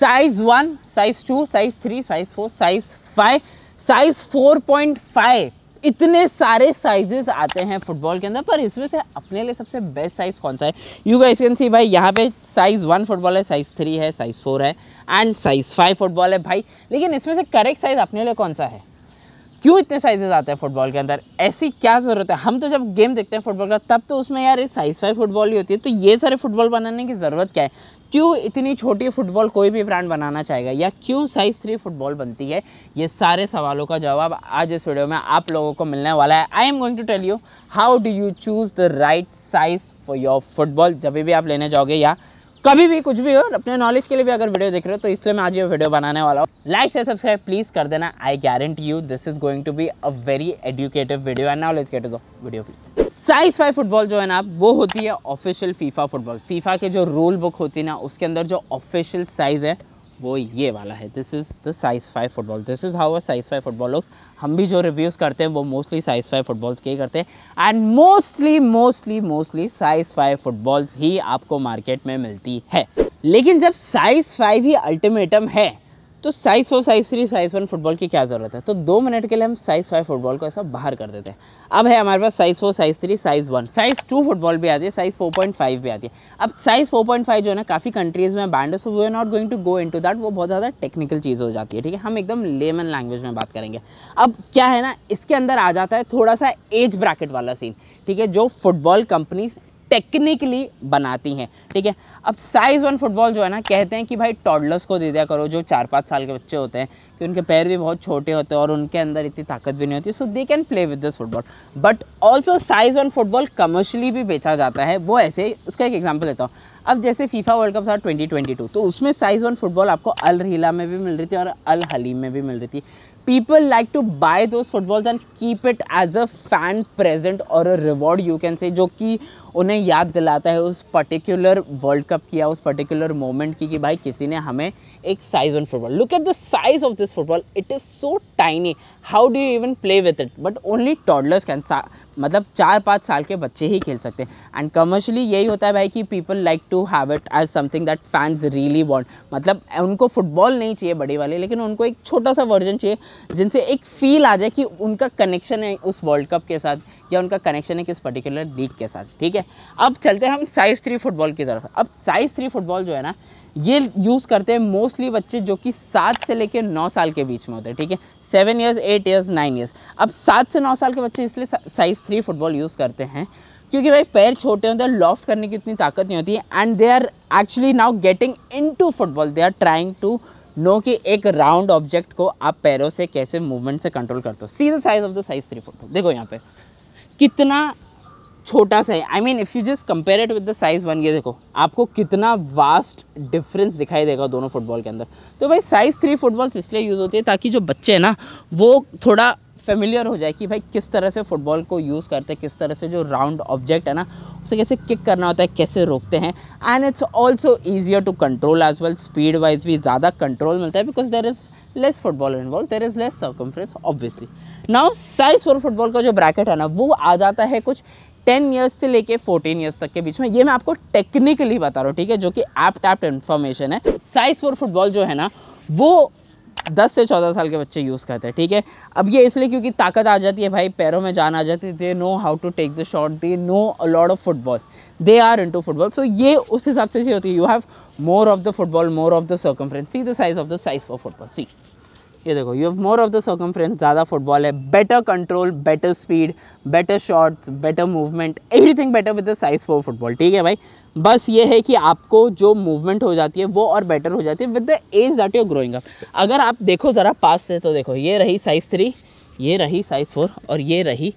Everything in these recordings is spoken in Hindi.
size one size two size three size four size five size four point five इतने सारे साइजेस आते हैं फुटबॉल के अंदर पर इसमें से अपने लिए सबसे बेस्ट साइज़ कौन सा है यू गाइस कैन सी भाई यहाँ पे साइज़ वन फुटबॉल है साइज़ थ्री है साइज़ फोर है एंड साइज़ फाइव फुटबॉल है भाई लेकिन इसमें से करेक्ट साइज़ अपने लिए कौन सा है क्यों इतने साइजेज़ आते हैं फुटबॉल के अंदर ऐसी क्या ज़रूरत है हम तो जब गेम देखते हैं फुटबॉल का तब तो उसमें यार साइज़ फाइव फुटबॉल ही होती है तो ये सारे फुटबॉल बनाने की ज़रूरत क्या है क्यों इतनी छोटी फुटबॉल कोई भी ब्रांड बनाना चाहेगा या क्यों साइज़ थ्री फुटबॉल बनती है ये सारे सवालों का जवाब आज इस वीडियो में आप लोगों को मिलने वाला है I am going to tell you how do you choose the right size for your football जब भी आप लेने जाओगे या कभी भी कुछ भी हो अपने नॉलेज के लिए भी अगर वीडियो देख रहे हो तो इसलिए मैं आज ये वीडियो बनाने वाला हूँ लाइक से सब्सक्राइब प्लीज़ कर देना I guarantee you this is going to be a very educative video and knowledge के वीडियो साइज फाइव फुटबॉल जो है ना वो होती है ऑफिशियल फीफा फुटबॉल फीफा के जो रूल बुक होती है ना उसके अंदर जो ऑफिशियल साइज़ है वो ये वाला है this is the size five football this is how a size five football looks हम भी जो रिव्यूज़ करते हैं वो मोस्टली साइज़ फाइव फुटबॉल्स के ही करते हैं and mostly mostly mostly size five footballs ही आपको मार्केट में मिलती है लेकिन जब साइज़ फाइव ही अल्टीमेटम है तो size four size three size one football की क्या ज़रूरत है तो दो मिनट के लिए हम साइज़ फाइव फुटबॉल को ऐसा बाहर कर देते हैं अब है हमारे पास size four size three size one size two football भी आती है साइज़ फोर पॉइंट फाइव भी आती है अब साइज़ फोर पॉइंट फाइव जो है ना काफ़ी कंट्रीज़ में banned so we are not going to go into that वो बहुत ज़्यादा टेक्निकल चीज़ हो जाती है ठीक है हम एकदम लेमन लैंग्वेज में बात करेंगे अब क्या है ना इसके अंदर आ जाता है थोड़ा सा एज ब्रैकेट वाला सीन ठीक है जो फुटबॉल कंपनीज टेक्निकली बनाती हैं ठीक है अब साइज़ वन फुटबॉल जो है ना कहते हैं कि भाई टॉडलर्स को दे दिया करो जो चार पाँच साल के बच्चे होते हैं कि उनके पैर भी बहुत छोटे होते हैं और उनके अंदर इतनी ताकत भी नहीं होती so they can play with this football but also size one football commercially भी बेचा जाता है वो ऐसे उसका एक एग्जाम्पल देता हूँ अब जैसे फीफा वर्ल्ड कप था 2022 तो उसमें साइज़ वन फुटबॉल आपको अल रीला में भी मिल रही थी और अल हलीम में भी मिल रही थी people like to buy those footballs and keep it as a fan present or a reward you can say जो कि उन्हें याद दिलाता है उस पर्टिकुलर वर्ल्ड कप की या उस पर्टिकुलर मोमेंट की कि भाई किसी ने हमें एक size one football look at the size of this football it is so tiny how do you even play with it but only toddlers can मतलब चार पाँच साल के बच्चे ही खेल सकते हैं एंड कमर्शली यही होता है भाई कि people like to have it as something that fans really want मतलब उनको फुटबॉल नहीं चाहिए बड़े वाले लेकिन उनको एक छोटा सा वर्जन चाहिए जिनसे एक फील आ जाए कि उनका कनेक्शन है उस वर्ल्ड कप के साथ या उनका कनेक्शन है किस पर्टिकुलर लीग के साथ ठीक है अब चलते हैं हम साइज़ थ्री फुटबॉल की तरफ अब साइज़ थ्री फुटबॉल जो है ना ये यूज़ करते हैं मोस्टली बच्चे जो कि सात से लेकर नौ साल के बीच में होते हैं ठीक है seven years eight years nine years अब सात से नौ साल के बच्चे इसलिए साइज़ थ्री फुटबॉल यूज़ करते हैं क्योंकि भाई पैर छोटे होते हैं लॉफ्ट करने की उतनी ताकत नहीं होती है and they are actually now getting into football they are trying to know कि एक राउंड ऑब्जेक्ट को आप पैरों से कैसे मूवमेंट से कंट्रोल करते हो see the size of the size three photo देखो यहाँ पे कितना छोटा सा है I mean if you just compare it with the size one ये देखो आपको कितना वास्ट डिफरेंस दिखाई देगा दोनों फुटबॉल के अंदर तो भाई साइज़ थ्री फुटबॉल्स इसलिए यूज़ होती है ताकि जो बच्चे हैं ना वो थोड़ा फेमिलियर हो जाए कि भाई किस तरह से फुटबॉल को यूज़ करते हैं किस तरह से जो राउंड ऑब्जेक्ट है ना उसे कैसे किक करना होता है कैसे रोकते हैं and it's also easier to control as well speed wise भी ज़्यादा कंट्रोल मिलता है because there is less football involve there is less circumference obviously now size four football का जो ब्रैकेट है ना वो आ जाता है कुछ टेन ईयर्स से लेके 14 ईयर्स तक के बीच में ये मैं आपको टेक्निकली बता रहा हूँ ठीक है जो कि एप टैप्ट इन्फॉर्मेशन है साइज फॉर फुटबॉल जो है ना वो दस से चौदह साल के बच्चे यूज़ करते हैं ठीक है अब ये इसलिए क्योंकि ताकत आ जाती है भाई पैरों में जान आ जाती है they know how to take the shot they know a lot of football they are into football so ये उस हिसाब से होती है you have more of the football more of the circumference see the size of the size four football see ये देखो you have more of the circumference ज़्यादा फुटबॉल है better control better speed better shots better movement everything better with the size four football ठीक है भाई बस ये है कि आपको जो मूवमेंट हो जाती है वो और बेटर हो जाती है with the age that you're growing up अगर आप देखो ज़रा पास से तो देखो ये रही साइज़ थ्री ये रही साइज़ फोर और ये रही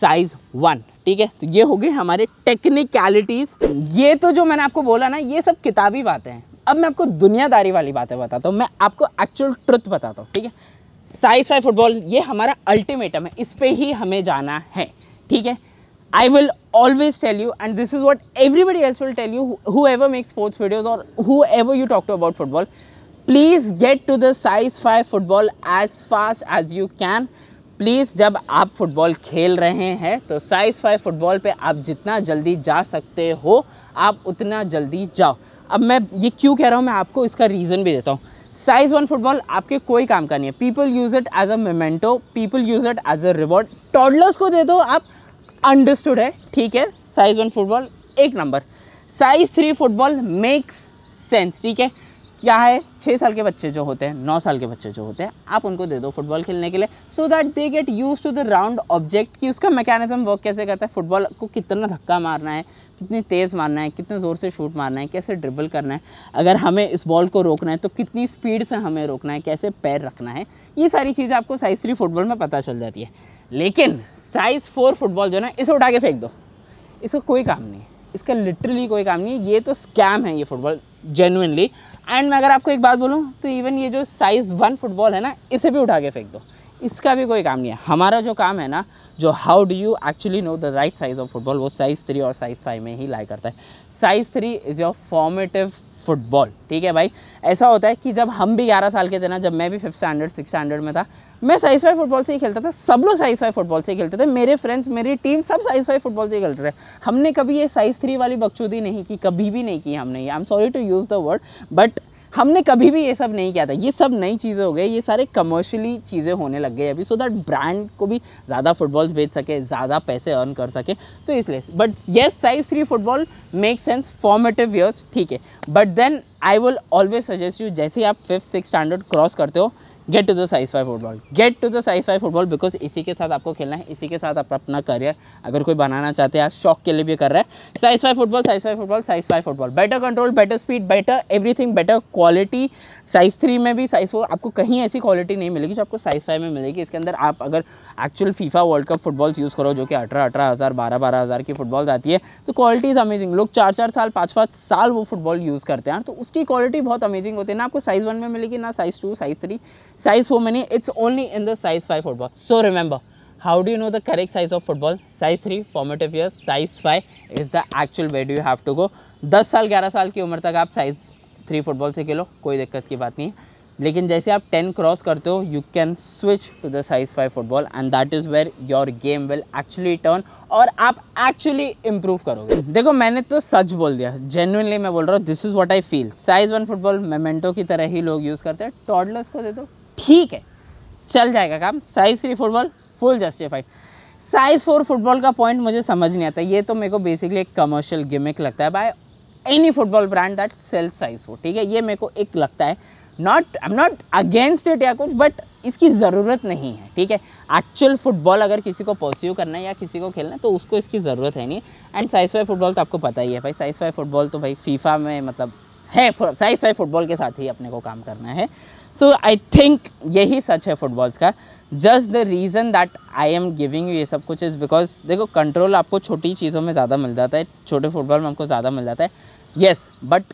साइज़ वन ठीक है तो ये हो गए हमारे टेक्निकलिटीज़ ये तो जो मैंने आपको बोला ना ये सब किताबी बातें हैं अब मैं आपको दुनियादारी वाली बातें बताता हूँ मैं आपको एक्चुअल ट्रुथ बताता हूँ ठीक है साइज फाइव फुटबॉल ये हमारा अल्टीमेटम है इस पर ही हमें जाना है ठीक है I will always tell you and this is what everybody else will tell you whoever make sports videos और whoever you talk to about football please get to the size five football as fast as you can please जब आप फुटबॉल खेल रहे हैं तो साइज फाइव फुटबॉल पर आप जितना जल्दी जा सकते हो आप उतना जल्दी जाओ अब मैं ये क्यों कह रहा हूँ मैं आपको इसका रीज़न भी देता हूँ साइज़ वन फुटबॉल आपके कोई काम का नहीं है people use it as a memento people use it as a reward toddlers को दे दो आप अंडरस्टूड है ठीक है साइज़ वन फुटबॉल एक number size three football makes sense ठीक है क्या है छः साल के बच्चे जो होते हैं नौ साल के बच्चे जो होते हैं आप उनको दे दो फुटबॉल खेलने के लिए so that they get used to the round object कि उसका मैकेनिज्म वर्क कैसे करता है फुटबॉल को कितना धक्का मारना है कितनी तेज़ मारना है कितने ज़ोर से शूट मारना है कैसे ड्रिबल करना है अगर हमें इस बॉल को रोकना है तो कितनी स्पीड से हमें रोकना है कैसे पैर रखना है ये सारी चीज़ें आपको साइज़ थ्री फुटबॉल में पता चल जाती है लेकिन साइज़ फोर फुटबॉल जो है ना इसे उठा के फेंक दो इसका कोई काम नहीं है इसका लिटरली कोई काम नहीं है ये तो स्कैम है ये फुटबॉल जेनुनली एंड मैं अगर आपको एक बात बोलूँ तो इवन ये जो साइज़ वन फुटबॉल है ना इसे भी उठा के फेंक दो इसका भी कोई काम नहीं है हमारा जो काम है ना जो how do you actually know the right size of football वो साइज़ थ्री और साइज़ फाइव में ही लाई करता है size three is your formative football ठीक है भाई ऐसा होता है कि जब हम भी ग्यारह साल के थे ना जब मैं भी फिफ्थ स्टैंडर्ड सिक्स स्टैंडर्ड में था मैं साइज फाइव फुटबॉल से ही खेलता था सब लोग साइज फाइव फुटबॉल से ही खेलते थे मेरे फ्रेंड्स मेरी टीम सब साइज फाइव फुटबॉल से ही खेलते थे हमने कभी ये साइज थ्री वाली बकचूदी नहीं की कभी भी नहीं की हमने ये I am sorry to use the word but हमने कभी भी ये सब नहीं किया था ये सब नई चीज़ें हो गई ये सारे कमर्शियली चीज़ें होने लग गई अभी सो दैट ब्रांड को भी ज़्यादा फुटबॉल्स बेच सके ज़्यादा पैसे अर्न कर सके तो इसलिए but yes size three football make sense formative years ठीक है but then I will always suggest you जैसे ही आप फिफ्थ सिक्स स्टैंडर्ड क्रॉस करते हो get to the size five football get to the size five football because इसी के साथ आपको खेलना है इसी के साथ आप अपना करियर अगर कोई बनाना चाहते हैं आप शौक के लिए भी कर रहे हैं size five football size five football size five football better control better speed better everything better quality size three में भी साइज फोर आपको कहीं ऐसी क्वालिटी नहीं मिलेगी जो आपको साइज फाइव में मिलेगी इसके अंदर आप अगर actual FIFA world cup footballs use करो जो कि अठारह अठारह हज़ार बारह बारह हज़ार की फुटबॉल्स आती है तो क्वालिटी इज़ अमेजिंग लोग चार चार साल पाँच पाँच साल वो फुटबॉल यूज़ करते हैं तो उसकी क्वालिटी बहुत अमेजिंग होती है ना आपको साइज़ वन में मिलेगी ना size two size three size for many it's only in the size 5 football so remember how do you know the correct size of football size 3 formative years size 5 is the actual way do you have to go 10 साल 11 साल की उम्र तक आप size 3 फुटबॉल से खेलो कोई दिक्कत की बात नहीं है लेकिन जैसे आप 10 क्रॉस करते हो you can switch to the size 5 football and that is where your game will actually turn और आप एक्चुअली इम्प्रूव करोगे देखो मैंने तो सच बोल दिया जेनुअनली मैं बोल रहा हूँ this is what I feel size one football memento की तरह ही लोग यूज़ करते हैं टॉडलर्स को दे दो ठीक है चल जाएगा काम size three football full justified size four football का पॉइंट मुझे समझ नहीं आता ये तो मेरे को बेसिकली एक कमर्शियल गिमिक लगता है by any football brand that sell size four ठीक है ये मेरे को एक लगता है not I am not against it या कुछ बट इसकी ज़रूरत नहीं है ठीक है एक्चुअल फुटबॉल अगर किसी को परस्यू करना है या किसी को खेलना है तो उसको इसकी ज़रूरत है नहीं एंड साइज फाइव फुटबॉल तो आपको पता ही है भाई साइज फाइव फुटबॉल तो भाई फीफा में मतलब है साइज साइज फुटबॉल के साथ ही अपने को काम करना है सो आई थिंक यही सच है फुटबॉल्स का just the reason that I am giving you ये सब कुछ इज़ बिकॉज देखो कंट्रोल आपको छोटी चीज़ों में ज़्यादा मिल जाता है छोटे फुटबॉल में आपको ज़्यादा मिल जाता है yes but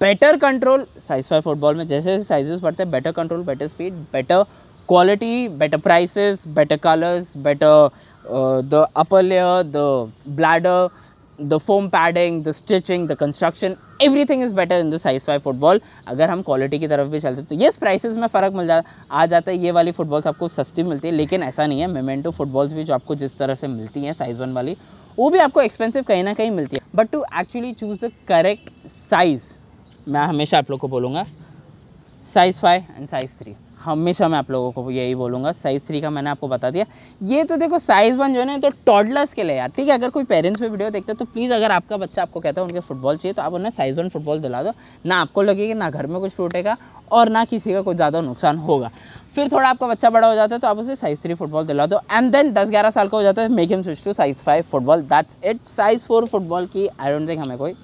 better control size five football में जैसे जैसे साइजेस बढ़ते हैं better control better speed better quality better prices better colours better the upper layer the bladder the foam padding the stitching the construction everything is better in this size five football अगर हम क्वालिटी की तरफ भी चलते तो येस प्राइसेस में फ़र्क मिल जाता आ जाता है ये वाली फुटबॉल्स आपको सस्ती मिलती है लेकिन ऐसा नहीं है मेमेंटो फुटबॉल्स भी जो आपको जिस तरह से मिलती हैं साइज़ वन वाली वो भी आपको एक्सपेंसिव कहीं ना कहीं मिलती है but to actually choose the correct size मैं हमेशा आप लोग को बोलूँगा size five and size three हमेशा मैं आप लोगों को यही बोलूँगा साइज़ थ्री का मैंने आपको बता दिया ये तो देखो साइज़ वन जो है ना तो टॉडलर्स के लिए यार ठीक है अगर कोई पेरेंट्स पे वीडियो देखते हो तो प्लीज़ अगर आपका बच्चा आपको कहता है उनके फुटबॉल चाहिए तो आप उन्हें साइज़ वन फुटबॉल दिला दो ना आपको लगेगा ना घर में कुछ टूटेगा और ना किसी का कुछ ज़्यादा नुकसान होगा फिर थोड़ा आपका बच्चा बड़ा हो जाता है तो आप उसे साइज़ थ्री फुटबॉल दिला दो एंड देन दस ग्यारह साल का हो जाता है make him switch to size five football that's it size four football की आई डोंट थिंक हमें कोई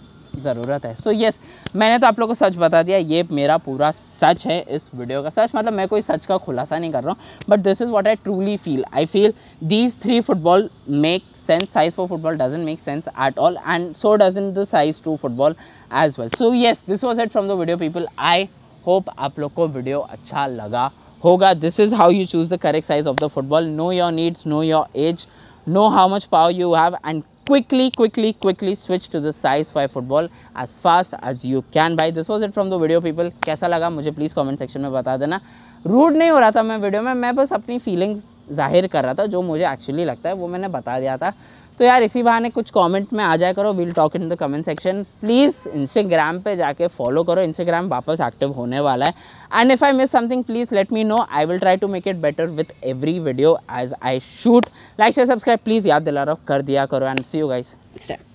ज़रूरत है सो so, येस yes, मैंने तो आप लोगों को सच बता दिया ये मेरा पूरा सच है इस वीडियो का सच मतलब मैं कोई सच का खुलासा नहीं कर रहा हूँ but this is what I truly feel I feel these three football make sense size four football doesn't make sense at all and so doesn't the size two football as well so yes this was it from the video people I hope आप लोग को वीडियो अच्छा लगा होगा this is how you choose the correct size of the football know your needs know your as no how much power you have and quickly quickly quickly switch to the size 5 football as fast as you can by this was it from the video people kaisa laga mujhe please comment section mein bata dena rude नहीं हो रहा था मैं वीडियो में मैं बस अपनी फीलिंग्स जाहिर कर रहा था जो मुझे एक्चुअली लगता है वो मैंने बता दिया था तो यार इसी बहाने कुछ कमेंट में आ जाए करो will talk in the comment section please Instagram पे जाके फॉलो करो इंस्टाग्राम वापस एक्टिव होने वाला है and if I miss something please let me know I will try to make it better with every video as I shoot like share subscribe please याद दिला रहा कर दिया करो and see you guys next time